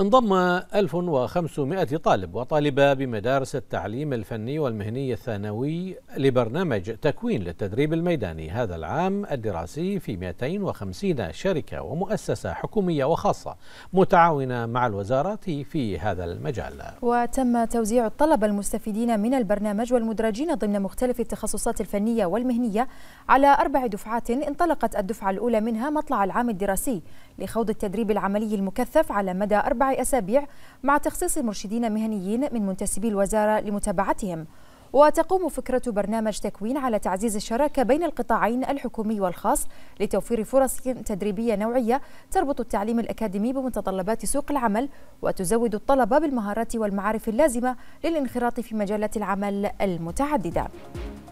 انضم 1500 طالب وطالبة بمدارس التعليم الفني والمهني الثانوي لبرنامج تكوين للتدريب الميداني هذا العام الدراسي في 250 شركة ومؤسسة حكومية وخاصة متعاونة مع الوزارات في هذا المجال وتم توزيع الطلبة المستفيدين من البرنامج والمدرجين ضمن مختلف التخصصات الفنية والمهنية على أربع دفعات انطلقت الدفعة الأولى منها مطلع العام الدراسي لخوض التدريب العملي المكثف على مدى أربع أسابيع مع تخصيص مرشدين مهنيين من منتسبي الوزارة لمتابعتهم وتقوم فكرة برنامج تكوين على تعزيز الشراكة بين القطاعين الحكومي والخاص لتوفير فرص تدريبية نوعية تربط التعليم الأكاديمي بمتطلبات سوق العمل وتزود الطلبة بالمهارات والمعارف اللازمة للانخراط في مجالات العمل المتعددة